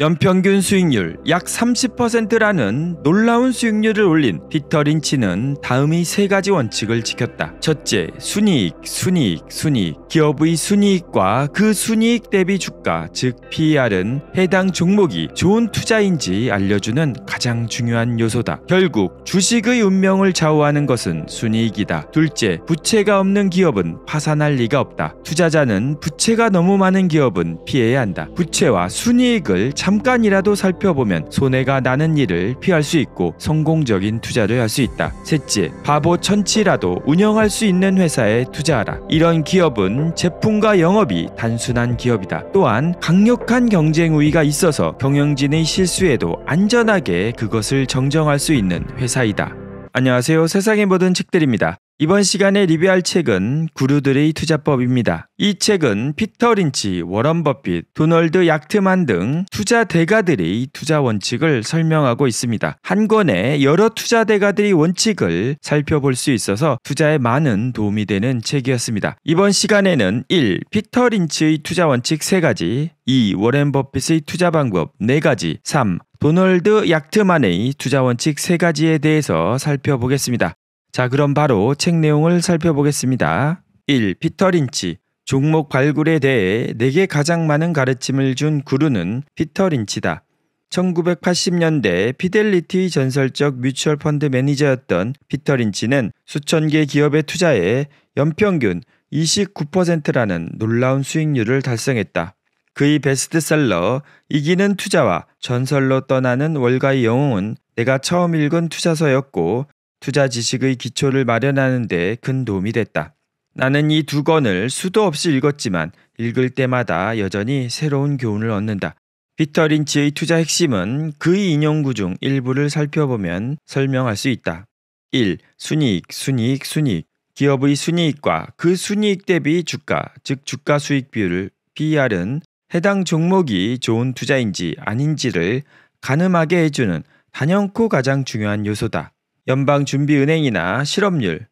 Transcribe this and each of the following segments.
연평균 수익률 약 30%라는 놀라운 수익률을 올린 피터 린치는 다음이세 가지 원칙을 지켰다. 첫째, 순이익, 순이익, 순이익. 기업의 순이익과 그 순이익 대비 주가, 즉 PER은 해당 종목이 좋은 투자인지 알려주는 가장 중요한 요소다. 결국 주식의 운명을 좌우하는 것은 순이익이다. 둘째, 부채가 없는 기업은 파산할 리가 없다. 투자자는 부채가 너무 많은 기업은 피해야 한다. 부채와 순이익을 참 잠깐이라도 살펴보면 손해가 나는 일을 피할 수 있고 성공적인 투자를 할 수 있다. 셋째, 바보 천치라도 운영할 수 있는 회사에 투자하라. 이런 기업은 제품과 영업이 단순한 기업이다. 또한 강력한 경쟁 우위가 있어서 경영진의 실수에도 안전하게 그것을 정정할 수 있는 회사이다. 안녕하세요. 세상의 모든 책들입니다. 이번 시간에 리뷰할 책은 구루들의 투자법입니다. 이 책은 피터 린치, 워런 버핏, 도널드 약트만 등 투자 대가들의 투자 원칙을 설명하고 있습니다. 한 권에 여러 투자 대가들의 원칙을 살펴볼 수 있어서 투자에 많은 도움이 되는 책이었습니다. 이번 시간에는 1. 피터 린치의 투자 원칙 3가지, 2. 워렌 버핏의 투자 방법 4가지, 3. 도널드 약트만의 투자 원칙 3가지에 대해서 살펴보겠습니다. 자, 그럼 바로 책 내용을 살펴보겠습니다. 1. 피터 린치. 종목 발굴에 대해 내게 가장 많은 가르침을 준 구루는 피터 린치다. 1980년대 피델리티 전설적 뮤추얼 펀드 매니저였던 피터 린치는 수천 개 기업에 투자해 연평균 29%라는 놀라운 수익률을 달성했다. 그의 베스트셀러 이기는 투자와 전설로 떠나는 월가의 영웅은 내가 처음 읽은 투자서였고 투자 지식의 기초를 마련하는 데 큰 도움이 됐다. 나는 이 두 권을 수도 없이 읽었지만 읽을 때마다 여전히 새로운 교훈을 얻는다. 피터 린치의 투자 핵심은 그의 인용구 중 일부를 살펴보면 설명할 수 있다. 1. 순이익, 순이익, 순이익. 기업의 순이익과 그 순이익 대비 주가, 즉 주가 수익 비율 PER은 해당 종목이 좋은 투자인지 아닌지를 가늠하게 해주는 단연코 가장 중요한 요소다. 연방준비은행이나 실업률,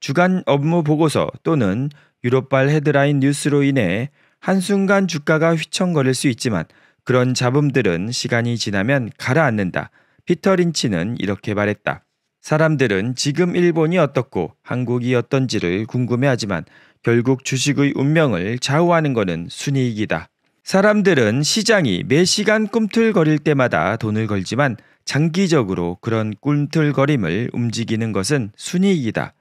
주간 업무 보고서 또는 유럽발 헤드라인 뉴스로 인해 한순간 주가가 휘청거릴 수 있지만 그런 잡음들은 시간이 지나면 가라앉는다. 피터 린치는 이렇게 말했다. 사람들은 지금 일본이 어떻고 한국이 어떤지를 궁금해하지만 결국 주식의 운명을 좌우하는 것은 순이익이다. 사람들은 시장이 매 시간 꿈틀거릴 때마다 돈을 걸지만 장기적으로 그런 꿈틀거림을 움직이는 것은 순이익이다.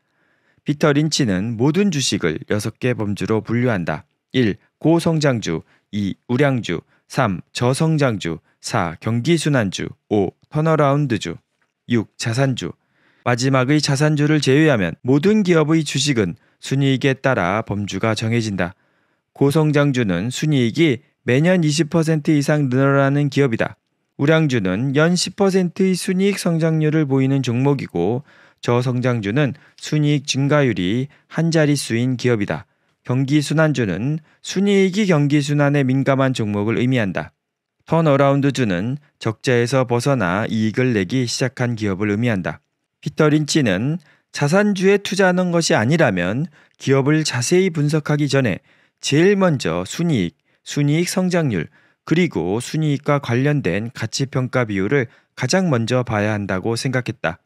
피터 린치는 모든 주식을 6개 범주로 분류한다. 1. 고성장주 2. 우량주 3. 저성장주 4. 경기순환주 5. 터너라운드주 6. 자산주 마지막의 자산주를 제외하면 모든 기업의 주식은 순이익에 따라 범주가 정해진다. 고성장주는 순이익이 매년 20% 이상 늘어나는 기업이다. 우량주는 연 10%의 순이익 성장률을 보이는 종목이고 저성장주는 순이익 증가율이 한 자릿수인 기업이다. 경기순환주는 순이익이 경기순환에 민감한 종목을 의미한다. 턴어라운드주는 적자에서 벗어나 이익을 내기 시작한 기업을 의미한다. 피터 린치는 자산주에 투자하는 것이 아니라면 기업을 자세히 분석하기 전에 제일 먼저 순이익, 순이익 성장률, 그리고 순이익과 관련된 가치평가 비율을 가장 먼저 봐야 한다고 생각했다.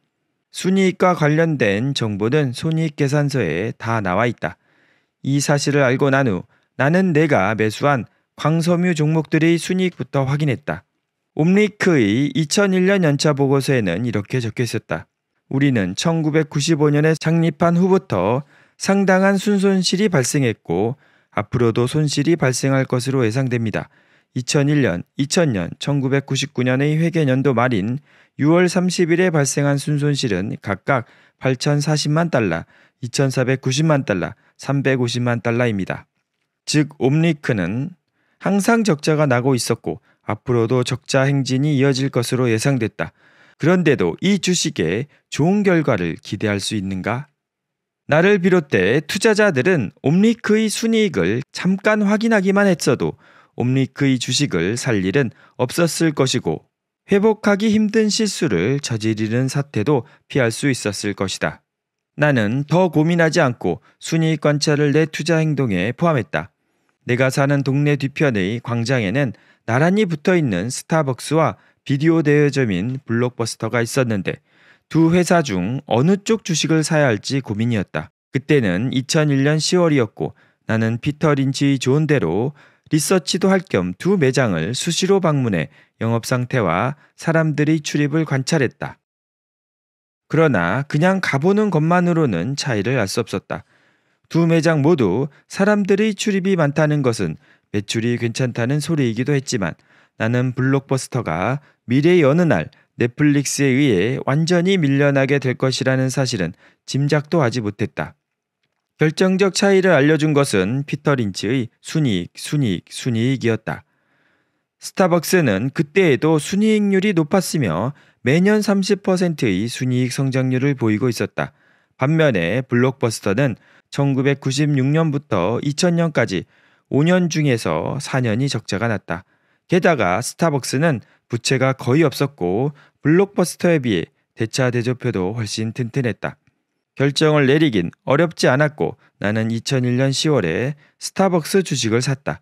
순이익과 관련된 정보는 손익 계산서에 다 나와 있다. 이 사실을 알고 난 후 나는 내가 매수한 광섬유 종목들의 순이익부터 확인했다. 옴리크의 2001년 연차 보고서에는 이렇게 적혀 있었다. 우리는 1995년에 창립한 후부터 상당한 순손실이 발생했고 앞으로도 손실이 발생할 것으로 예상됩니다. 2001년, 2000년, 1999년의 회계연도 말인 6월 30일에 발생한 순손실은 각각 8,040만 달러, 2,490만 달러, 350만 달러입니다. 즉 옴니크는 항상 적자가 나고 있었고 앞으로도 적자 행진이 이어질 것으로 예상됐다. 그런데도 이 주식에 좋은 결과를 기대할 수 있는가? 나를 비롯해 투자자들은 옴니크의 순이익을 잠깐 확인하기만 했어도 옴리크의 주식을 살 일은 없었을 것이고 회복하기 힘든 실수를 저지르는 사태도 피할 수 있었을 것이다. 나는 더 고민하지 않고 순이익 관찰을 내 투자 행동에 포함했다. 내가 사는 동네 뒤편의 광장에는 나란히 붙어 있는 스타벅스와 비디오 대여점인 블록버스터가 있었는데 두 회사 중 어느 쪽 주식을 사야 할지 고민이었다. 그때는 2001년 10월이었고 나는 피터 린치의 좋은 대로 리서치도 할 겸 두 매장을 수시로 방문해 영업 상태와 사람들이 출입을 관찰했다. 그러나 그냥 가보는 것만으로는 차이를 알 수 없었다. 두 매장 모두 사람들의 출입이 많다는 것은 매출이 괜찮다는 소리이기도 했지만 나는 블록버스터가 미래의 어느 날 넷플릭스에 의해 완전히 밀려나게 될 것이라는 사실은 짐작도 하지 못했다. 결정적 차이를 알려준 것은 피터 린치의 순이익, 순이익, 순이익이었다. 스타벅스는 그때에도 순이익률이 높았으며 매년 30%의 순이익 성장률을 보이고 있었다. 반면에 블록버스터는 1996년부터 2000년까지 5년 중에서 4년이 적자가 났다. 게다가 스타벅스는 부채가 거의 없었고 블록버스터에 비해 대차 대조표도 훨씬 튼튼했다. 결정을 내리긴 어렵지 않았고 나는 2001년 10월에 스타벅스 주식을 샀다.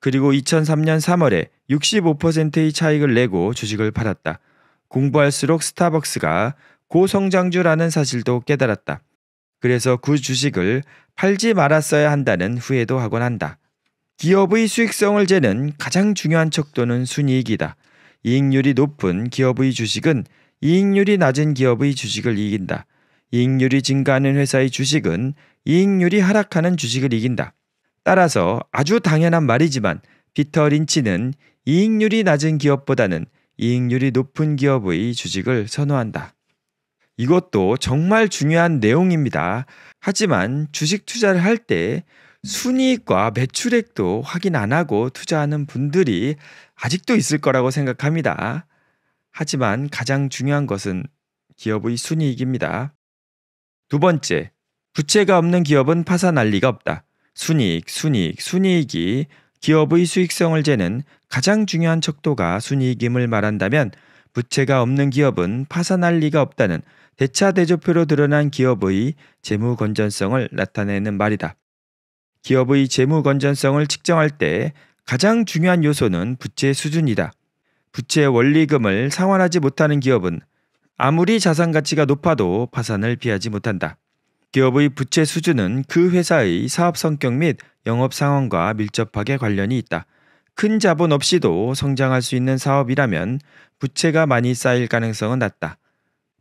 그리고 2003년 3월에 65%의 차익을 내고 주식을 팔았다. 공부할수록 스타벅스가 고성장주라는 사실도 깨달았다. 그래서 그 주식을 팔지 말았어야 한다는 후회도 하곤 한다. 기업의 수익성을 재는 가장 중요한 척도는 순이익이다. 이익률이 높은 기업의 주식은 이익률이 낮은 기업의 주식을 이긴다. 이익률이 증가하는 회사의 주식은 이익률이 하락하는 주식을 이긴다. 따라서 아주 당연한 말이지만 피터 린치는 이익률이 낮은 기업보다는 이익률이 높은 기업의 주식을 선호한다. 이것도 정말 중요한 내용입니다. 하지만 주식 투자를 할 때 순이익과 매출액도 확인 안 하고 투자하는 분들이 아직도 있을 거라고 생각합니다. 하지만 가장 중요한 것은 기업의 순이익입니다. 두 번째, 부채가 없는 기업은 파산할 리가 없다. 순이익, 순이익, 순이익이 기업의 수익성을 재는 가장 중요한 척도가 순이익임을 말한다면 부채가 없는 기업은 파산할 리가 없다는 대차대조표로 드러난 기업의 재무 건전성을 나타내는 말이다. 기업의 재무 건전성을 측정할 때 가장 중요한 요소는 부채 수준이다. 부채 원리금을 상환하지 못하는 기업은 아무리 자산 가치가 높아도 파산을 피하지 못한다. 기업의 부채 수준은 그 회사의 사업 성격 및 영업 상황과 밀접하게 관련이 있다. 큰 자본 없이도 성장할 수 있는 사업이라면 부채가 많이 쌓일 가능성은 낮다.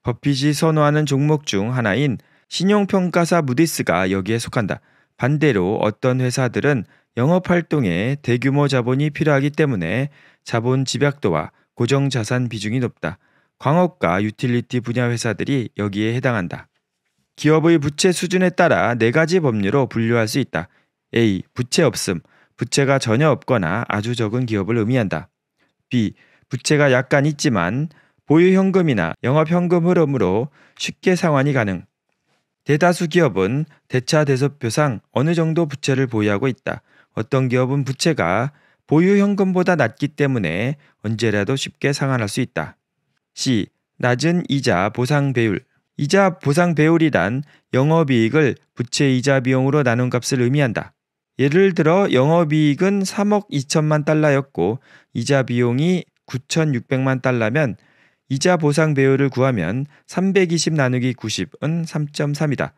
버핏이 선호하는 종목 중 하나인 신용평가사 무디스가 여기에 속한다. 반대로 어떤 회사들은 영업 활동에 대규모 자본이 필요하기 때문에 자본 집약도와 고정 자산 비중이 높다. 광업과 유틸리티 분야 회사들이 여기에 해당한다. 기업의 부채 수준에 따라 네 가지 법률로 분류할 수 있다. A. 부채 없음. 부채가 전혀 없거나 아주 적은 기업을 의미한다. B. 부채가 약간 있지만 보유 현금이나 영업 현금 흐름으로 쉽게 상환이 가능. 대다수 기업은 대차 대소표상 어느 정도 부채를 보유하고 있다. 어떤 기업은 부채가 보유 현금보다 낮기 때문에 언제라도 쉽게 상환할 수 있다. C. 낮은 이자 보상 배율. 이자 보상 배율이란 영업이익을 부채 이자 비용으로 나눈 값을 의미한다. 예를 들어 영업이익은 3억 2천만 달러였고 이자 비용이 9,600만 달러면 이자 보상 배율을 구하면 320 나누기 90은 3.3이다.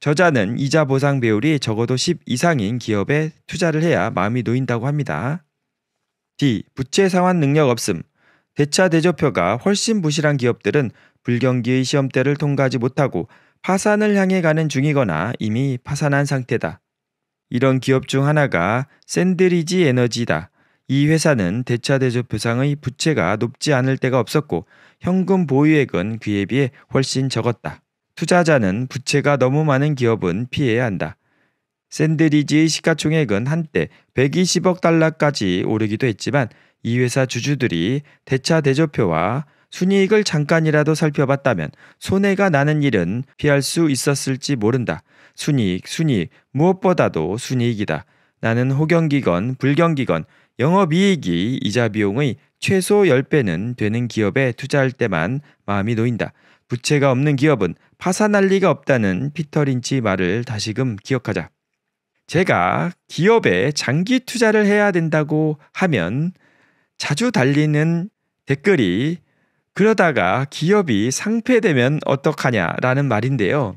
저자는 이자 보상 배율이 적어도 10 이상인 기업에 투자를 해야 마음이 놓인다고 합니다. D. 부채 상환 능력 없음. 대차 대조표가 훨씬 부실한 기업들은 불경기의 시험대를 통과하지 못하고 파산을 향해 가는 중이거나 이미 파산한 상태다. 이런 기업 중 하나가 샌드리지 에너지다. 이 회사는 대차 대조표상의 부채가 높지 않을 때가 없었고 현금 보유액은 그에 비해 훨씬 적었다. 투자자는 부채가 너무 많은 기업은 피해야 한다. 샌드리지의 시가총액은 한때 120억 달러까지 오르기도 했지만 이 회사 주주들이 대차 대조표와 순이익을 잠깐이라도 살펴봤다면 손해가 나는 일은 피할 수 있었을지 모른다. 순이익, 순이익, 무엇보다도 순이익이다. 나는 호경기건, 불경기건, 영업이익이 이자 비용의 최소 10배는 되는 기업에 투자할 때만 마음이 놓인다. 부채가 없는 기업은 파산할 리가 없다는 피터 린치 말을 다시금 기억하자. 제가 기업에 장기 투자를 해야 된다고 하면 자주 달리는 댓글이 그러다가 기업이 상폐되면 어떡하냐라는 말인데요.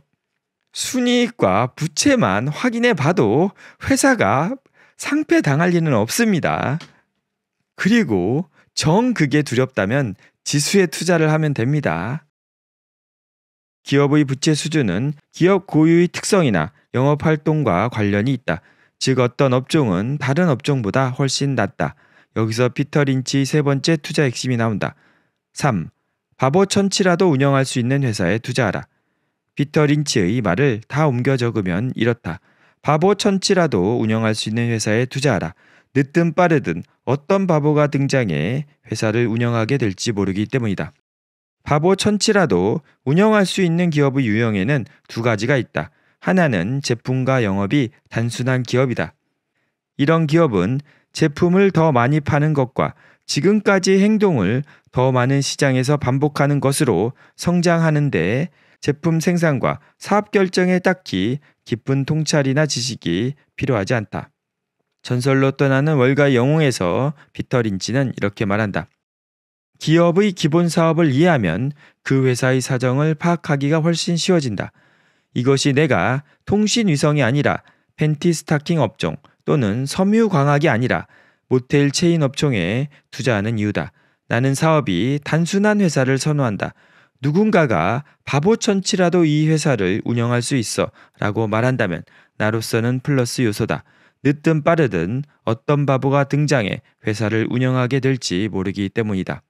순이익과 부채만 확인해 봐도 회사가 상폐 당할 리는 없습니다. 그리고 정 그게 두렵다면 지수에 투자를 하면 됩니다. 기업의 부채 수준은 기업 고유의 특성이나 영업 활동과 관련이 있다. 즉 어떤 업종은 다른 업종보다 훨씬 낮다. 여기서 피터 린치 세 번째 투자 핵심이 나온다. 3. 바보 천치라도 운영할 수 있는 회사에 투자하라. 피터 린치의 말을 다 옮겨 적으면 이렇다. 바보 천치라도 운영할 수 있는 회사에 투자하라. 늦든 빠르든 어떤 바보가 등장해 회사를 운영하게 될지 모르기 때문이다. 바보 천치라도 운영할 수 있는 기업의 유형에는 두 가지가 있다. 하나는 제품과 영업이 단순한 기업이다. 이런 기업은 제품을 더 많이 파는 것과 지금까지의 행동을 더 많은 시장에서 반복하는 것으로 성장하는데 제품 생산과 사업 결정에 딱히 깊은 통찰이나 지식이 필요하지 않다. 전설로 떠나는 월가 영웅에서 피터린치는 이렇게 말한다. 기업의 기본 사업을 이해하면 그 회사의 사정을 파악하기가 훨씬 쉬워진다. 이것이 내가 통신 위성이 아니라 팬티 스타킹 업종, 또는 섬유 광학이 아니라 모텔 체인 업종에 투자하는 이유다. 나는 사업이 단순한 회사를 선호한다. 누군가가 바보 천치라도 이 회사를 운영할 수 있어 라고 말한다면 나로서는 플러스 요소다. 늦든 빠르든 어떤 바보가 등장해 회사를 운영하게 될지 모르기 때문이다.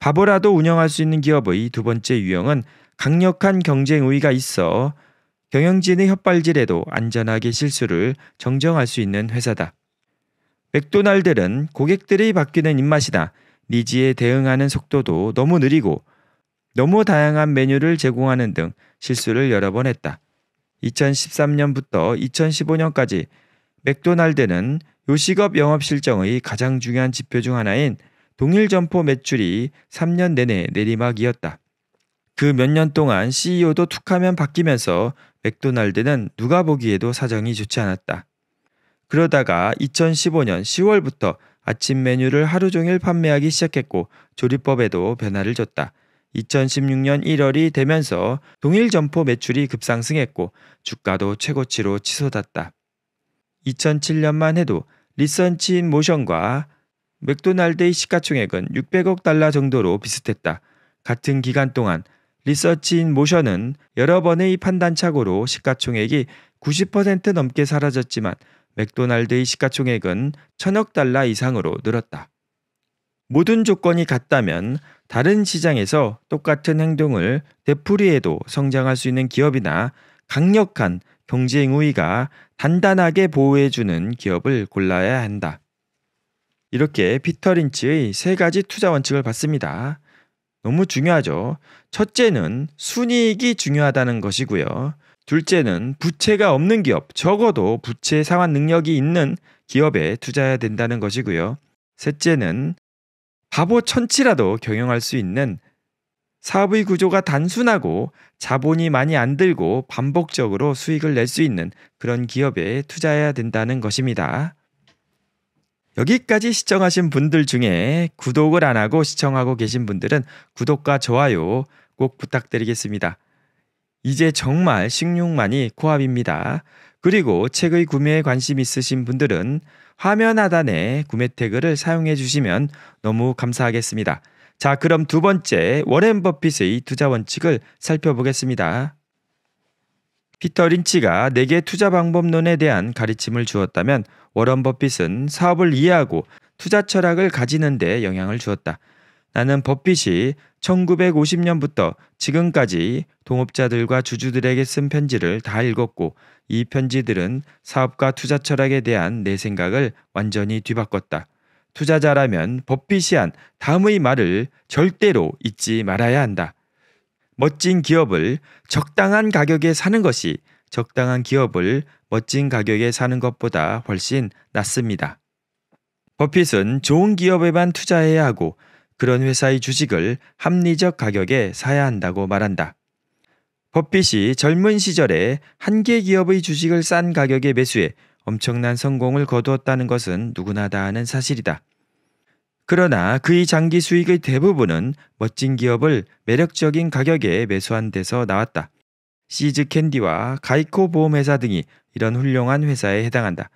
바보라도 운영할 수 있는 기업의 두 번째 유형은 강력한 경쟁 우위가 있어 경영진의 협발질에도 안전하게 실수를 정정할 수 있는 회사다. 맥도날드는 고객들의 바뀌는 입맛이나 니즈에 대응하는 속도도 너무 느리고 너무 다양한 메뉴를 제공하는 등 실수를 여러 번 했다. 2013년부터 2015년까지 맥도날드는 요식업 영업 실정의 가장 중요한 지표 중 하나인 동일 점포 매출이 3년 내내 내리막이었다. 그 몇 년 동안 CEO도 툭하면 바뀌면서 맥도날드는 누가 보기에도 사정이 좋지 않았다. 그러다가 2015년 10월부터 아침 메뉴를 하루 종일 판매하기 시작했고 조리법에도 변화를 줬다. 2016년 1월이 되면서 동일 점포 매출이 급상승했고 주가도 최고치로 치솟았다. 2007년만 해도 리선치 인 모션과 맥도날드의 시가총액은 600억 달러 정도로 비슷했다. 같은 기간 동안 리서치인 모션은 여러 번의 판단착오로 시가총액이 90% 넘게 사라졌지만 맥도날드의 시가총액은 천억 달러 이상으로 늘었다. 모든 조건이 같다면 다른 시장에서 똑같은 행동을 되풀이해도 성장할 수 있는 기업이나 강력한 경쟁 우위가 단단하게 보호해주는 기업을 골라야 한다. 이렇게 피터 린치의 세 가지 투자 원칙을 봤습니다. 너무 중요하죠. 첫째는 순이익이 중요하다는 것이고요. 둘째는 부채가 없는 기업, 적어도 부채 상환 능력이 있는 기업에 투자해야 된다는 것이고요. 셋째는 바보 천치라도 경영할 수 있는 사업의 구조가 단순하고 자본이 많이 안 들고 반복적으로 수익을 낼 수 있는 그런 기업에 투자해야 된다는 것입니다. 여기까지 시청하신 분들 중에 구독을 안 하고 시청하고 계신 분들은 구독과 좋아요 꼭 부탁드리겠습니다. 이제 정말 식욕만이 코앞입니다. 그리고 책의 구매에 관심 있으신 분들은 화면 하단에 구매 태그를 사용해 주시면 너무 감사하겠습니다. 자, 그럼 두 번째 워렌 버핏의 투자 원칙을 살펴보겠습니다. 피터 린치가 내게 투자 방법론에 대한 가르침을 주었다면 워런 버핏은 사업을 이해하고 투자 철학을 가지는 데 영향을 주었다. 나는 버핏이 1950년부터 지금까지 동업자들과 주주들에게 쓴 편지를 다 읽었고 이 편지들은 사업과 투자 철학에 대한 내 생각을 완전히 뒤바꿨다. 투자자라면 버핏이 한 다음의 말을 절대로 잊지 말아야 한다. 멋진 기업을 적당한 가격에 사는 것이 적당한 기업을 멋진 가격에 사는 것보다 훨씬 낫습니다. 버핏은 좋은 기업에만 투자해야 하고 그런 회사의 주식을 합리적 가격에 사야 한다고 말한다. 버핏이 젊은 시절에 한 개 기업의 주식을 싼 가격에 매수해 엄청난 성공을 거두었다는 것은 누구나 다 아는 사실이다. 그러나 그의 장기 수익의 대부분은 멋진 기업을 매력적인 가격에 매수한 데서 나왔다. 시즈 캔디와 가이코 보험회사 등이 이런 훌륭한 회사에 해당한다.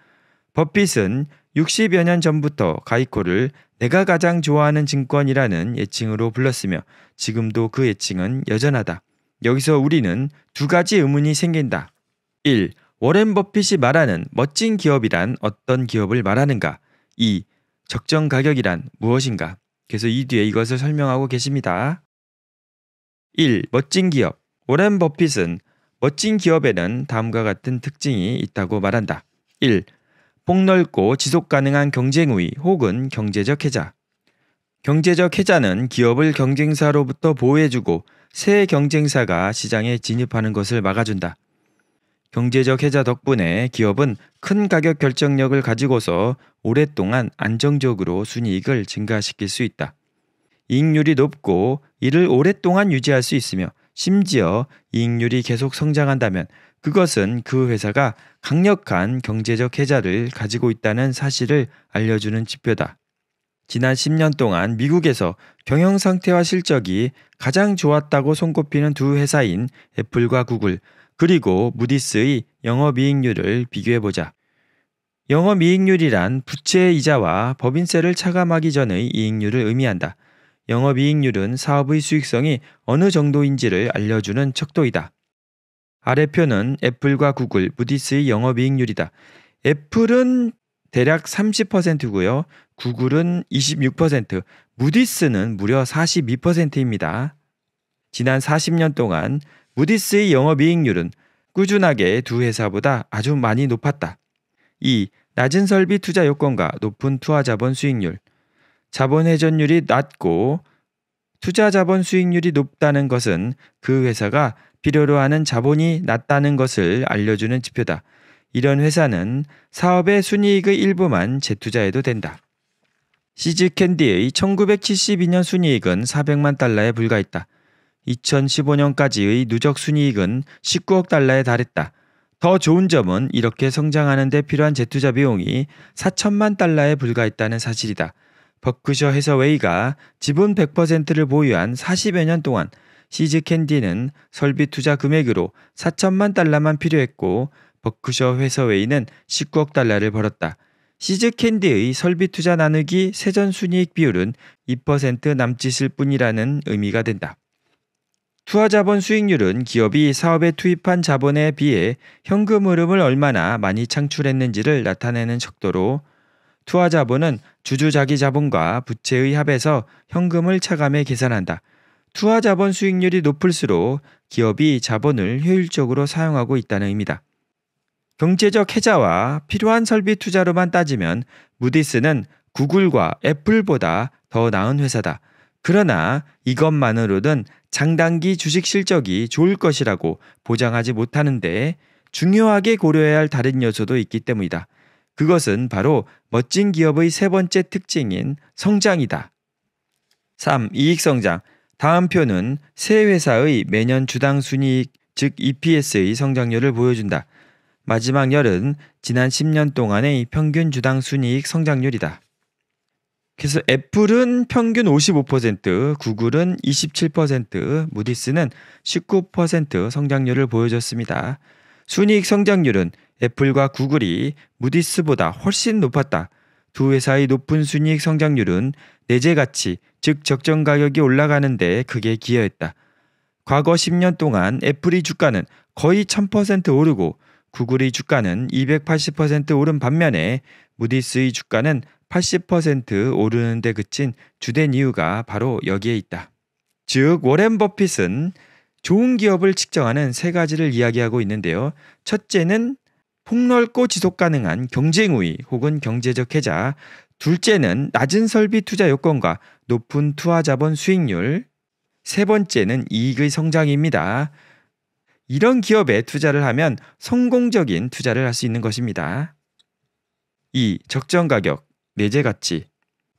버핏은 60여 년 전부터 가이코를 내가 가장 좋아하는 증권이라는 예칭으로 불렀으며 지금도 그 예칭은 여전하다. 여기서 우리는 두 가지 의문이 생긴다. 1. 워렌 버핏이 말하는 멋진 기업이란 어떤 기업을 말하는가? 2. 적정 가격이란 무엇인가? 그래서 이 뒤에 이것을 설명하고 계십니다. 1. 멋진 기업. 워렌 버핏은 멋진 기업에는 다음과 같은 특징이 있다고 말한다. 1. 폭넓고 지속 가능한 경쟁 우위 혹은 경제적 해자. 경제적 해자는 기업을 경쟁사로부터 보호해주고 새 경쟁사가 시장에 진입하는 것을 막아준다. 경제적 해자 덕분에 기업은 큰 가격 결정력을 가지고서 오랫동안 안정적으로 순이익을 증가시킬 수 있다. 이익률이 높고 이를 오랫동안 유지할 수 있으며 심지어 이익률이 계속 성장한다면 그것은 그 회사가 강력한 경제적 혜자를 가지고 있다는 사실을 알려주는 지표다. 지난 10년 동안 미국에서 경영 상태와 실적이 가장 좋았다고 손꼽히는 두 회사인 애플과 구글, 그리고 무디스의 영업이익률을 비교해보자. 영업이익률이란 부채 이자와 법인세를 차감하기 전의 이익률을 의미한다. 영업이익률은 사업의 수익성이 어느 정도인지를 알려주는 척도이다. 아래표는 애플과 구글, 무디스의 영업이익률이다. 애플은 대략 30%고요. 구글은 26%, 무디스는 무려 42%입니다. 지난 40년 동안 무디스의 영업이익률은 꾸준하게 두 회사보다 아주 많이 높았다. 2. 낮은 설비 투자 요건과 높은 투하 자본 수익률. 자본 회전율이 낮고 투자 자본 수익률이 높다는 것은 그 회사가 필요로 하는 자본이 낮다는 것을 알려주는 지표다. 이런 회사는 사업의 순이익의 일부만 재투자해도 된다. 시즈캔디의 1972년 순이익은 400만 달러에 불과했다. 2015년까지의 누적 순이익은 19억 달러에 달했다. 더 좋은 점은 이렇게 성장하는 데 필요한 재투자 비용이 4천만 달러에 불과했다는 사실이다. 버크셔 해서웨이가 지분 100%를 보유한 40여 년 동안 시즈 캔디는 설비 투자 금액으로 4천만 달러만 필요했고 버크셔 해서웨이는 19억 달러를 벌었다. 시즈 캔디의 설비 투자 나누기 세전 순이익 비율은 2% 남짓일 뿐이라는 의미가 된다. 투하 자본 수익률은 기업이 사업에 투입한 자본에 비해 현금 흐름을 얼마나 많이 창출했는지를 나타내는 척도로 투하자본은 주주자기 자본과 부채의 합에서 현금을 차감해 계산한다. 투하자본 수익률이 높을수록 기업이 자본을 효율적으로 사용하고 있다는 의미다. 경제적 해자와 필요한 설비 투자로만 따지면 무디스는 구글과 애플보다 더 나은 회사다. 그러나 이것만으로는 장단기 주식 실적이 좋을 것이라고 보장하지 못하는데 중요하게 고려해야 할 다른 요소도 있기 때문이다. 그것은 바로 멋진 기업의 세 번째 특징인 성장이다. 3. 이익성장. 다음 표는 새 회사의 매년 주당 순이익 즉 EPS의 성장률을 보여준다. 마지막 열은 지난 10년 동안의 평균 주당 순이익 성장률이다. 그래서 애플은 평균 55%, 구글은 27%, 무디스는 19% 성장률을 보여줬습니다. 순이익 성장률은 애플과 구글이 무디스보다 훨씬 높았다. 두 회사의 높은 순이익 성장률은 내재 가치, 즉 적정 가격이 올라가는 데 크게 기여했다. 과거 10년 동안 애플의 주가는 거의 1000% 오르고 구글의 주가는 280% 오른 반면에 무디스의 주가는 80% 오르는 데 그친 주된 이유가 바로 여기에 있다. 즉 워렌 버핏은 좋은 기업을 측정하는 세 가지를 이야기하고 있는데요. 첫째는 폭넓고 지속 가능한 경쟁 우위 혹은 경제적 해자. 둘째는 낮은 설비 투자 요건과 높은 투하 자본 수익률. 세 번째는 이익의 성장입니다. 이런 기업에 투자를 하면 성공적인 투자를 할 수 있는 것입니다. 2. 적정 가격, 내재 가치.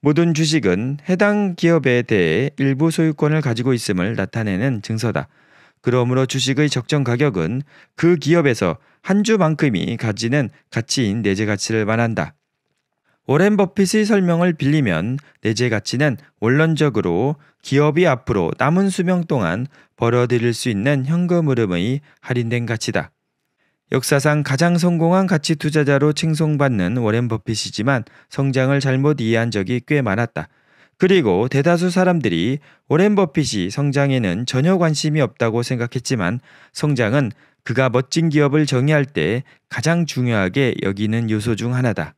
모든 주식은 해당 기업에 대해 일부 소유권을 가지고 있음을 나타내는 증서다. 그러므로 주식의 적정 가격은 그 기업에서 한 주만큼이 가지는 가치인 내재 가치를 말한다. 워렌 버핏의 설명을 빌리면 내재 가치는 원론적으로 기업이 앞으로 남은 수명 동안 벌어들일 수 있는 현금 흐름의 할인된 가치다. 역사상 가장 성공한 가치 투자자로 칭송받는 워렌 버핏이지만 성장을 잘못 이해한 적이 꽤 많았다. 그리고 대다수 사람들이 오렌 버핏이 성장에는 전혀 관심이 없다고 생각했지만 성장은 그가 멋진 기업을 정의할 때 가장 중요하게 여기는 요소 중 하나다.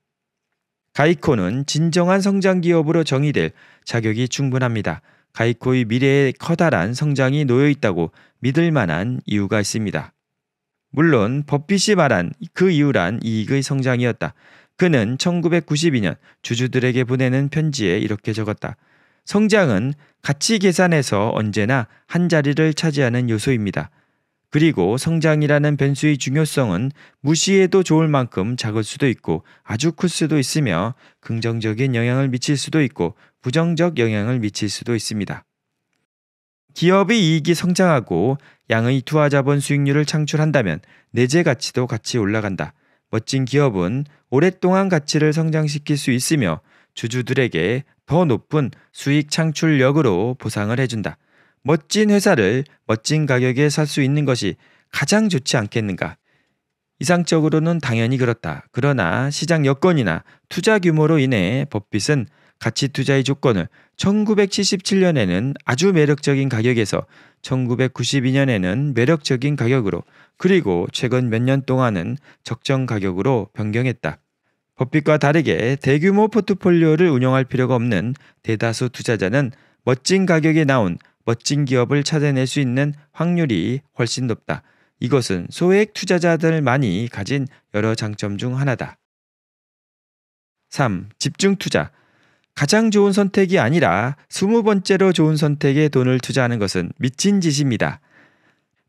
가이코는 진정한 성장 기업으로 정의될 자격이 충분합니다. 가이코의 미래에 커다란 성장이 놓여 있다고 믿을 만한 이유가 있습니다. 물론 버핏이 말한 그 이유란 이익의 성장이었다. 그는 1992년 주주들에게 보내는 편지에 이렇게 적었다. 성장은 가치 계산에서 언제나 한 자리를 차지하는 요소입니다. 그리고 성장이라는 변수의 중요성은 무시해도 좋을 만큼 작을 수도 있고 아주 클 수도 있으며 긍정적인 영향을 미칠 수도 있고 부정적 영향을 미칠 수도 있습니다. 기업의 이익이 성장하고 양의 투하 자본 수익률을 창출한다면 내재 가치도 같이 올라간다. 멋진 기업은 오랫동안 가치를 성장시킬 수 있으며 주주들에게 더 높은 수익 창출력으로 보상을 해준다. 멋진 회사를 멋진 가격에 살 수 있는 것이 가장 좋지 않겠는가? 이상적으로는 당연히 그렇다. 그러나 시장 여건이나 투자 규모로 인해 법빚은 가치 투자의 조건을 1977년에는 아주 매력적인 가격에서 1992년에는 매력적인 가격으로 그리고 최근 몇 년 동안은 적정 가격으로 변경했다. 법칙과 다르게 대규모 포트폴리오를 운영할 필요가 없는 대다수 투자자는 멋진 가격에 나온 멋진 기업을 찾아낼 수 있는 확률이 훨씬 높다. 이것은 소액 투자자들만이 가진 여러 장점 중 하나다. 3. 집중 투자. 가장 좋은 선택이 아니라 스무 번째로 좋은 선택에 돈을 투자하는 것은 미친 짓입니다.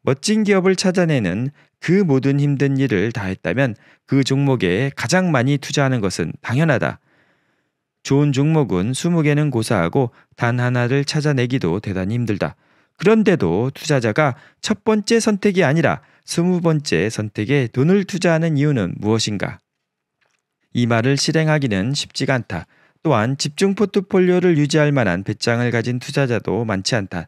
멋진 기업을 찾아내는 그 모든 힘든 일을 다 했다면 그 종목에 가장 많이 투자하는 것은 당연하다. 좋은 종목은 20개는 고사하고 단 하나를 찾아내기도 대단히 힘들다. 그런데도 투자자가 첫 번째 선택이 아니라 스무 번째 선택에 돈을 투자하는 이유는 무엇인가? 이 말을 실행하기는 쉽지가 않다. 또한 집중 포트폴리오를 유지할 만한 배짱을 가진 투자자도 많지 않다.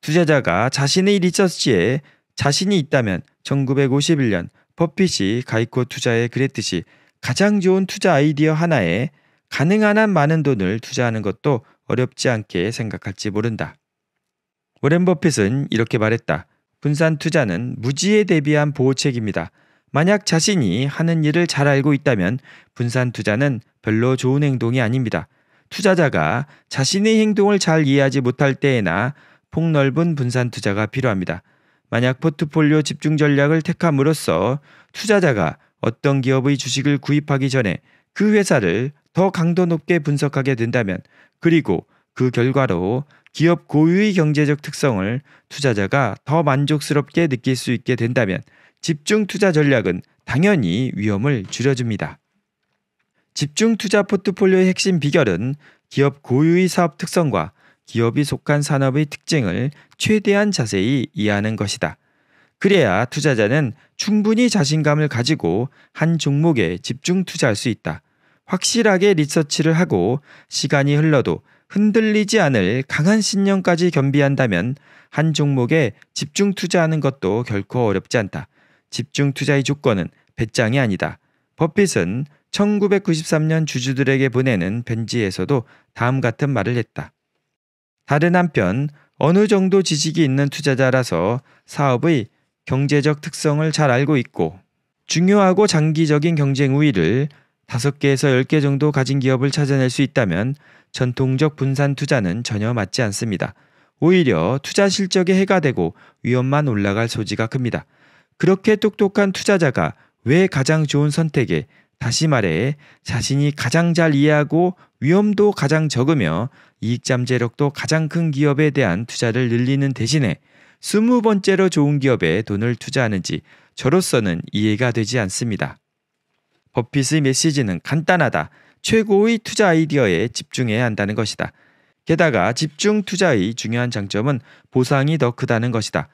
투자자가 자신의 리서치에 자신이 있다면 1951년 버핏이 가이코 투자에 그랬듯이 가장 좋은 투자 아이디어 하나에 가능한 한 많은 돈을 투자하는 것도 어렵지 않게 생각할지 모른다. 워렌 버핏은 이렇게 말했다. 분산 투자는 무지에 대비한 보호책입니다. 만약 자신이 하는 일을 잘 알고 있다면 분산 투자는 별로 좋은 행동이 아닙니다. 투자자가 자신의 행동을 잘 이해하지 못할 때에나 폭넓은 분산 투자가 필요합니다. 만약 포트폴리오 집중 전략을 택함으로써 투자자가 어떤 기업의 주식을 구입하기 전에 그 회사를 더 강도 높게 분석하게 된다면 그리고 그 결과로 기업 고유의 경제적 특성을 투자자가 더 만족스럽게 느낄 수 있게 된다면 집중 투자 전략은 당연히 위험을 줄여줍니다. 집중 투자 포트폴리오의 핵심 비결은 기업 고유의 사업 특성과 기업이 속한 산업의 특징을 최대한 자세히 이해하는 것이다. 그래야 투자자는 충분히 자신감을 가지고 한 종목에 집중 투자할 수 있다. 확실하게 리서치를 하고 시간이 흘러도 흔들리지 않을 강한 신념까지 겸비한다면 한 종목에 집중 투자하는 것도 결코 어렵지 않다. 집중 투자의 조건은 배짱이 아니다. 버핏은 1993년 주주들에게 보내는 편지에서도 다음 같은 말을 했다. 다른 한편 어느 정도 지식이 있는 투자자라서 사업의 경제적 특성을 잘 알고 있고 중요하고 장기적인 경쟁 우위를 5개에서 10개 정도 가진 기업을 찾아낼 수 있다면 전통적 분산 투자는 전혀 맞지 않습니다. 오히려 투자 실적에 해가 되고 위험만 올라갈 소지가 큽니다. 그렇게 똑똑한 투자자가 왜 가장 좋은 선택에 다시 말해 자신이 가장 잘 이해하고 위험도 가장 적으며 이익 잠재력도 가장 큰 기업에 대한 투자를 늘리는 대신에 스무 번째로 좋은 기업에 돈을 투자하는지 저로서는 이해가 되지 않습니다. 버핏의 메시지는 간단하다. 최고의 투자 아이디어에 집중해야 한다는 것이다. 게다가 집중 투자의 중요한 장점은 보상이 더 크다는 것이다.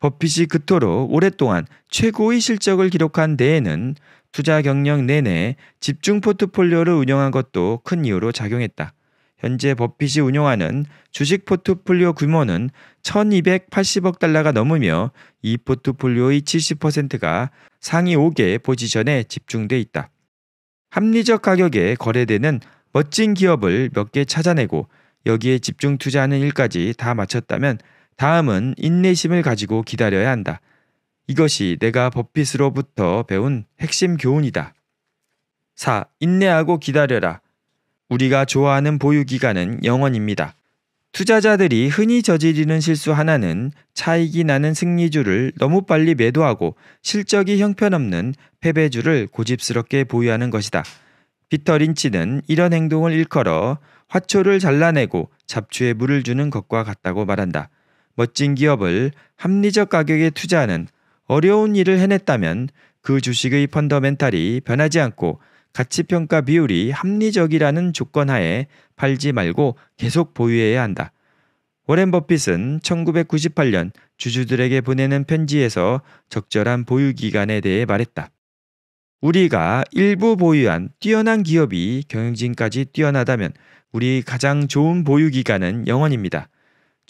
버핏이 그토록 오랫동안 최고의 실적을 기록한 데에는 투자 경력 내내 집중 포트폴리오를 운영한 것도 큰 이유로 작용했다. 현재 버핏이 운영하는 주식 포트폴리오 규모는 1280억 달러가 넘으며 이 포트폴리오의 70%가 상위 5개 포지션에 집중돼 있다. 합리적 가격에 거래되는 멋진 기업을 몇 개 찾아내고 여기에 집중 투자하는 일까지 다 마쳤다면 다음은 인내심을 가지고 기다려야 한다. 이것이 내가 버핏으로부터 배운 핵심 교훈이다. 4. 인내하고 기다려라. 우리가 좋아하는 보유 기간은 영원입니다. 투자자들이 흔히 저지르는 실수 하나는 차익이 나는 승리주를 너무 빨리 매도하고 실적이 형편없는 패배주를 고집스럽게 보유하는 것이다. 피터 린치는 이런 행동을 일컬어 화초를 잘라내고 잡초에 물을 주는 것과 같다고 말한다. 멋진 기업을 합리적 가격에 투자하는 어려운 일을 해냈다면 그 주식의 펀더멘탈이 변하지 않고 가치평가 비율이 합리적이라는 조건 하에 팔지 말고 계속 보유해야 한다. 워렌 버핏은 1998년 주주들에게 보내는 편지에서 적절한 보유 기간에 대해 말했다. 우리가 일부 보유한 뛰어난 기업이 경영진까지 뛰어나다면 우리 가장 좋은 보유 기간은 영원입니다.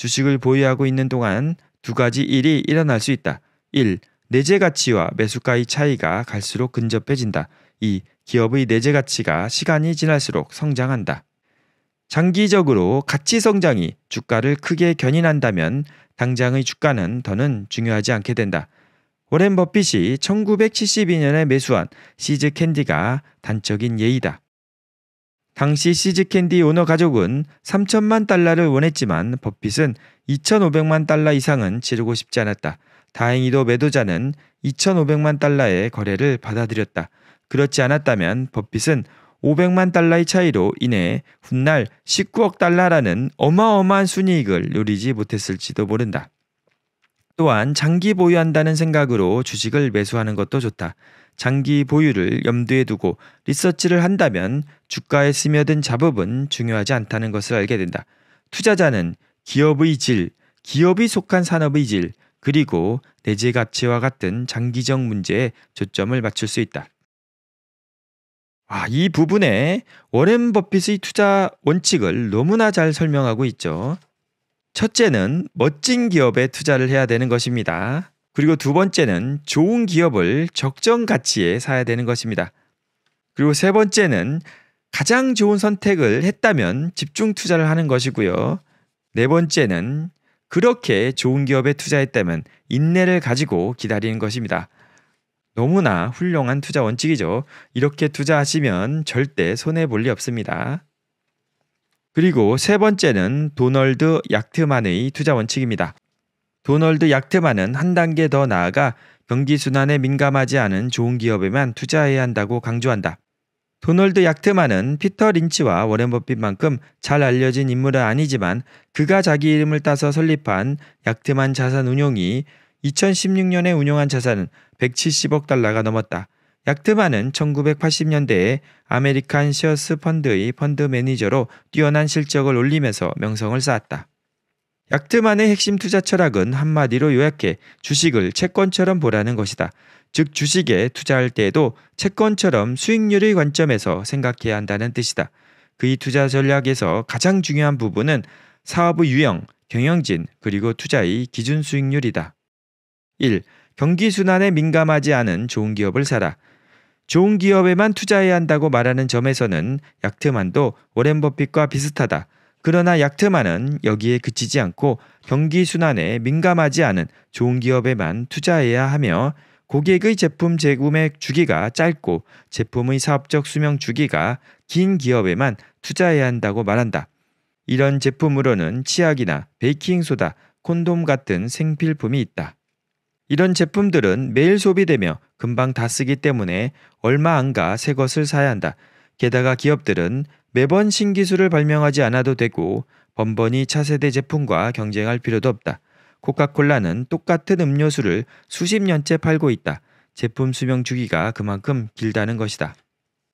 주식을 보유하고 있는 동안 두 가지 일이 일어날 수 있다. 1. 내재 가치와 매수가의 차이가 갈수록 근접해진다. 2. 기업의 내재 가치가 시간이 지날수록 성장한다. 장기적으로 가치 성장이 주가를 크게 견인한다면 당장의 주가는 더는 중요하지 않게 된다. 워렌 버핏이 1972년에 매수한 시즈 캔디가 단적인 예이다. 당시 시즈캔디 오너 가족은 3천만 달러를 원했지만 버핏은 2,500만 달러 이상은 지르고 싶지 않았다. 다행히도 매도자는 2,500만 달러의 거래를 받아들였다. 그렇지 않았다면 버핏은 500만 달러의 차이로 인해 훗날 19억 달러라는 어마어마한 순이익을 누리지 못했을지도 모른다. 또한 장기 보유한다는 생각으로 주식을 매수하는 것도 좋다. 장기 보유를 염두에 두고 리서치를 한다면 주가에 스며든 잡업은 중요하지 않다는 것을 알게 된다. 투자자는 기업의 질, 기업이 속한 산업의 질, 그리고 내재 가치와 같은 장기적 문제에 초점을 맞출 수 있다. 아, 이 부분에 워렌 버핏의 투자 원칙을 너무나 잘 설명하고 있죠. 첫째는 멋진 기업에 투자를 해야 되는 것입니다. 그리고 두 번째는 좋은 기업을 적정 가치에 사야 되는 것입니다. 그리고 세 번째는 가장 좋은 선택을 했다면 집중 투자를 하는 것이고요. 네 번째는 그렇게 좋은 기업에 투자했다면 인내를 가지고 기다리는 것입니다. 너무나 훌륭한 투자 원칙이죠. 이렇게 투자하시면 절대 손해 볼 리 없습니다. 그리고 세 번째는 도널드 약트만의 투자 원칙입니다. 도널드 약트만은 한 단계 더 나아가 경기 순환에 민감하지 않은 좋은 기업에만 투자해야 한다고 강조한다. 도널드 약트만은 피터 린치와 워렌 버핏만큼 잘 알려진 인물은 아니지만 그가 자기 이름을 따서 설립한 약트만 자산 운용이 2016년에 운용한 자산은 170억 달러가 넘었다. 약트만은 1980년대에 아메리칸 시어스 펀드의 펀드 매니저로 뛰어난 실적을 올리면서 명성을 쌓았다. 약트만의 핵심 투자 철학은 한마디로 요약해 주식을 채권처럼 보라는 것이다. 즉 주식에 투자할 때에도 채권처럼 수익률의 관점에서 생각해야 한다는 뜻이다. 그의 투자 전략에서 가장 중요한 부분은 사업의 유형, 경영진, 그리고 투자의 기준 수익률이다. 1. 경기 순환에 민감하지 않은 좋은 기업을 사라. 좋은 기업에만 투자해야 한다고 말하는 점에서는 약트만도 워렌 버핏과 비슷하다. 그러나 약트만은 여기에 그치지 않고 경기 순환에 민감하지 않은 좋은 기업에만 투자해야 하며 고객의 제품 재구매 주기가 짧고 제품의 사업적 수명 주기가 긴 기업에만 투자해야 한다고 말한다. 이런 제품으로는 치약이나 베이킹소다, 콘돔 같은 생필품이 있다. 이런 제품들은 매일 소비되며 금방 다 쓰기 때문에 얼마 안 가새 것을 사야 한다. 게다가 기업들은 매번 신기술을 발명하지 않아도 되고 번번이 차세대 제품과 경쟁할 필요도 없다. 코카콜라는 똑같은 음료수를 수십 년째 팔고 있다. 제품 수명 주기가 그만큼 길다는 것이다.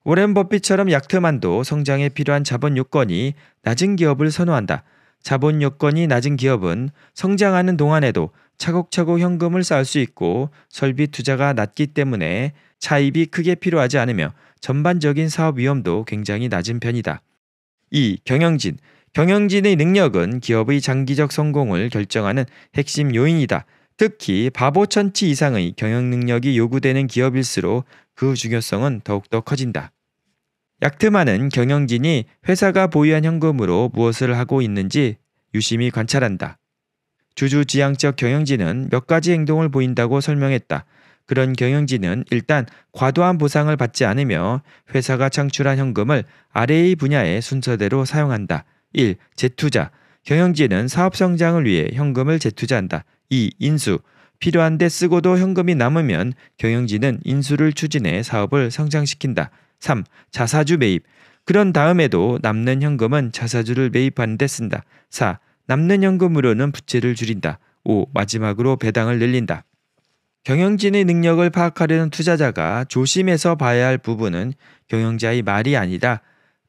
오랜 버핏처럼 약트만도 성장에 필요한 자본 요건이 낮은 기업을 선호한다. 자본 요건이 낮은 기업은 성장하는 동안에도 차곡차곡 현금을 쌓을 수 있고 설비 투자가 낮기 때문에 차입이 크게 필요하지 않으며 전반적인 사업 위험도 굉장히 낮은 편이다. 2. 경영진. 경영진의 능력은 기업의 장기적 성공을 결정하는 핵심 요인이다. 특히 바보천치 이상의 경영 능력이 요구되는 기업일수록 그 중요성은 더욱더 커진다. 약트만은 경영진이 회사가 보유한 현금으로 무엇을 하고 있는지 유심히 관찰한다. 주주지향적 경영진은 몇 가지 행동을 보인다고 설명했다. 그런 경영진은 일단 과도한 보상을 받지 않으며 회사가 창출한 현금을 아래의 분야에 순서대로 사용한다. 1. 재투자. 경영진은 사업 성장을 위해 현금을 재투자한다. 2. 인수. 필요한데 쓰고도 현금이 남으면 경영진은 인수를 추진해 사업을 성장시킨다. 3. 자사주 매입. 그런 다음에도 남는 현금은 자사주를 매입하는 데 쓴다. 4. 남는 연금으로는 부채를 줄인다. 5. 마지막으로 배당을 늘린다. 경영진의 능력을 파악하려는 투자자가 조심해서 봐야 할 부분은 경영자의 말이 아니다.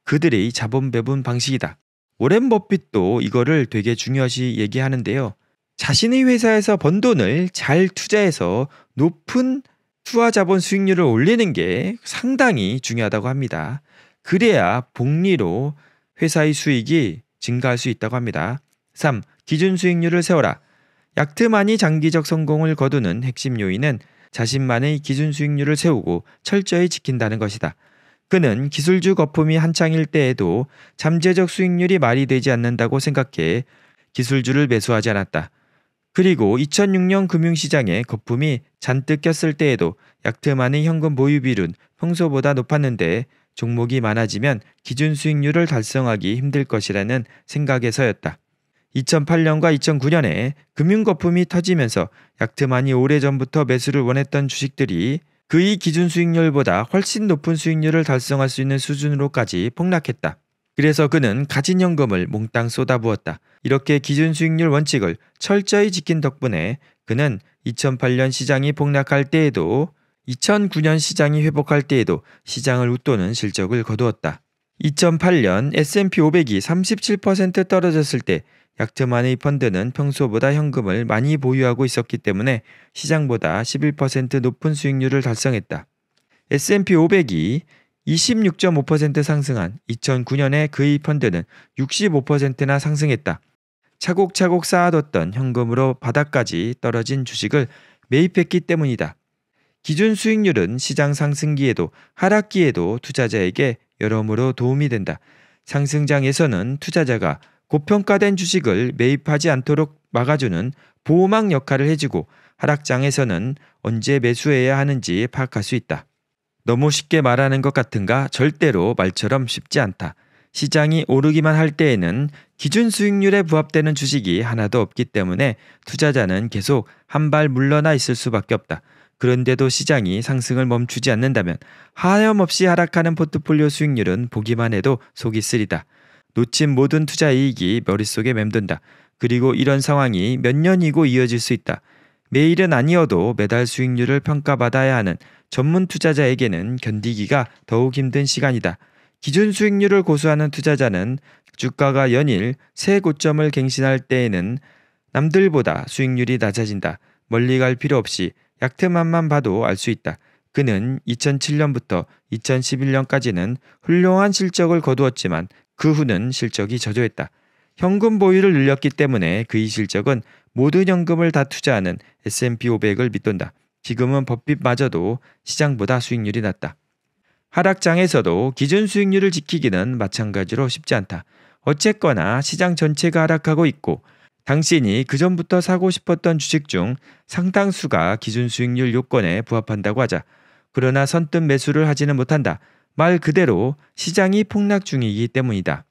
그들의 자본 배분 방식이다. 오랜 버핏도 이거를 되게 중요시 얘기하는데요. 자신의 회사에서 번 돈을 잘 투자해서 높은 투하 자본 수익률을 올리는 게 상당히 중요하다고 합니다. 그래야 복리로 회사의 수익이 증가할 수 있다고 합니다. 3. 기준 수익률을 세워라. 약트만이 장기적 성공을 거두는 핵심 요인은 자신만의 기준 수익률을 세우고 철저히 지킨다는 것이다. 그는 기술주 거품이 한창일 때에도 잠재적 수익률이 말이 되지 않는다고 생각해 기술주를 매수하지 않았다. 그리고 2006년 금융시장에 거품이 잔뜩 꼈을 때에도 약트만의 현금 보유비율은 평소보다 높았는데 종목이 많아지면 기준 수익률을 달성하기 힘들 것이라는 생각에서였다. 2008년과 2009년에 금융 거품이 터지면서 약트만이 오래전부터 매수를 원했던 주식들이 그의 기준 수익률보다 훨씬 높은 수익률을 달성할 수 있는 수준으로까지 폭락했다. 그래서 그는 가진 현금을 몽땅 쏟아부었다. 이렇게 기준 수익률 원칙을 철저히 지킨 덕분에 그는 2008년 시장이 폭락할 때에도 2009년 시장이 회복할 때에도 시장을 웃도는 실적을 거두었다. 2008년 S&P 500이 37% 떨어졌을 때 약트만의 펀드는 평소보다 현금을 많이 보유하고 있었기 때문에 시장보다 11% 높은 수익률을 달성했다. S&P 500이 26.5% 상승한 2009년에 그의 펀드는 65%나 상승했다. 차곡차곡 쌓아뒀던 현금으로 바닥까지 떨어진 주식을 매입했기 때문이다. 기준 수익률은 시장 상승기에도 하락기에도 투자자에게 여러모로 도움이 된다. 상승장에서는 투자자가 고평가된 주식을 매입하지 않도록 막아주는 보호막 역할을 해주고 하락장에서는 언제 매수해야 하는지 파악할 수 있다. 너무 쉽게 말하는 것 같은가 절대로 말처럼 쉽지 않다. 시장이 오르기만 할 때에는 기준 수익률에 부합되는 주식이 하나도 없기 때문에 투자자는 계속 한 발 물러나 있을 수밖에 없다. 그런데도 시장이 상승을 멈추지 않는다면 하염없이 하락하는 포트폴리오 수익률은 보기만 해도 속이 쓰리다. 놓친 모든 투자 이익이 머릿속에 맴돈다. 그리고 이런 상황이 몇 년이고 이어질 수 있다. 매일은 아니어도 매달 수익률을 평가받아야 하는 전문 투자자에게는 견디기가 더욱 힘든 시간이다. 기준 수익률을 고수하는 투자자는 주가가 연일 새 고점을 갱신할 때에는 남들보다 수익률이 낮아진다. 멀리 갈 필요 없이 약트만만 봐도 알 수 있다. 그는 2007년부터 2011년까지는 훌륭한 실적을 거두었지만 그 후는 실적이 저조했다. 현금 보유를 늘렸기 때문에 그의 실적은 모든 현금을 다 투자하는 S&P 500을 밑돈다. 지금은 법빛마저도 시장보다 수익률이 낮다. 하락장에서도 기준 수익률을 지키기는 마찬가지로 쉽지 않다. 어쨌거나 시장 전체가 하락하고 있고 당신이 그전부터 사고 싶었던 주식 중 상당수가 기준 수익률 요건에 부합한다고 하자. 그러나 선뜻 매수를 하지는 못한다. 말 그대로 시장이 폭락 중이기 때문이다.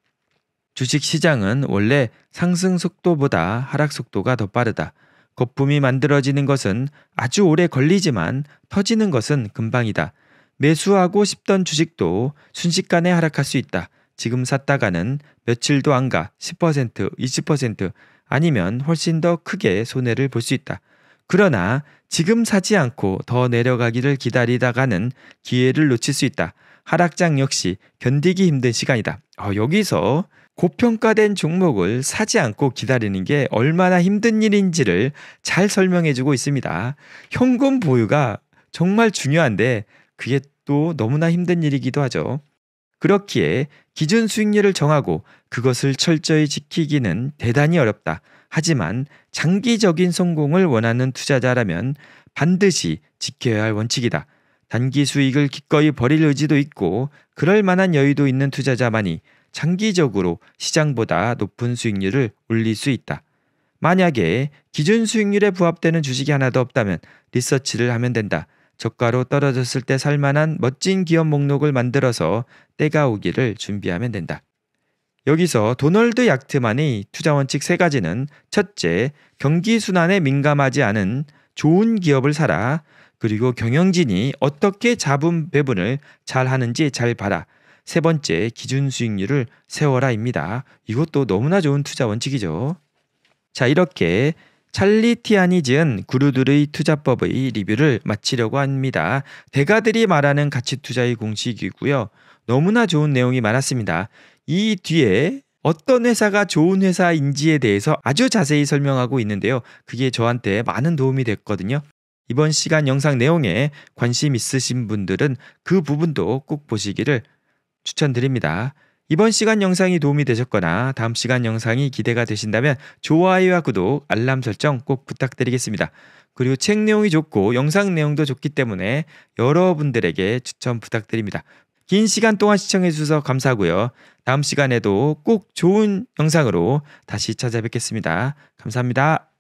주식 시장은 원래 상승 속도보다 하락 속도가 더 빠르다. 거품이 만들어지는 것은 아주 오래 걸리지만 터지는 것은 금방이다. 매수하고 싶던 주식도 순식간에 하락할 수 있다. 지금 샀다가는 며칠도 안 가 10%, 20% 아니면 훨씬 더 크게 손해를 볼 수 있다. 그러나 지금 사지 않고 더 내려가기를 기다리다가는 기회를 놓칠 수 있다. 하락장 역시 견디기 힘든 시간이다. 어, 여기서 고평가된 종목을 사지 않고 기다리는 게 얼마나 힘든 일인지를 잘 설명해 주고 있습니다. 현금 보유가 정말 중요한데 그게 또 너무나 힘든 일이기도 하죠. 그렇기에 기준 수익률을 정하고 그것을 철저히 지키기는 대단히 어렵다. 하지만 장기적인 성공을 원하는 투자자라면 반드시 지켜야 할 원칙이다. 단기 수익을 기꺼이 버릴 의지도 있고 그럴 만한 여유도 있는 투자자만이 장기적으로 시장보다 높은 수익률을 올릴 수 있다. 만약에 기준 수익률에 부합되는 주식이 하나도 없다면 리서치를 하면 된다. 저가로 떨어졌을 때 살만한 멋진 기업 목록을 만들어서 때가 오기를 준비하면 된다. 여기서 도널드 약트만의 투자 원칙 세 가지는 첫째, 경기 순환에 민감하지 않은 좋은 기업을 사라. 그리고 경영진이 어떻게 자본 배분을 잘 하는지 잘 봐라. 세 번째 기준 수익률을 세워라입니다. 이것도 너무나 좋은 투자 원칙이죠. 자, 이렇게 찰리 티안이 지은 구루들의 투자법의 리뷰를 마치려고 합니다. 대가들이 말하는 가치 투자의 공식이고요. 너무나 좋은 내용이 많았습니다. 이 뒤에 어떤 회사가 좋은 회사인지에 대해서 아주 자세히 설명하고 있는데요. 그게 저한테 많은 도움이 됐거든요. 이번 시간 영상 내용에 관심 있으신 분들은 그 부분도 꼭 보시기를 추천드립니다. 이번 시간 영상이 도움이 되셨거나 다음 시간 영상이 기대가 되신다면 좋아요와 구독, 알람 설정 꼭 부탁드리겠습니다. 그리고 책 내용이 좋고 영상 내용도 좋기 때문에 여러분들에게 추천 부탁드립니다. 긴 시간 동안 시청해주셔서 감사하고요. 다음 시간에도 꼭 좋은 영상으로 다시 찾아뵙겠습니다. 감사합니다.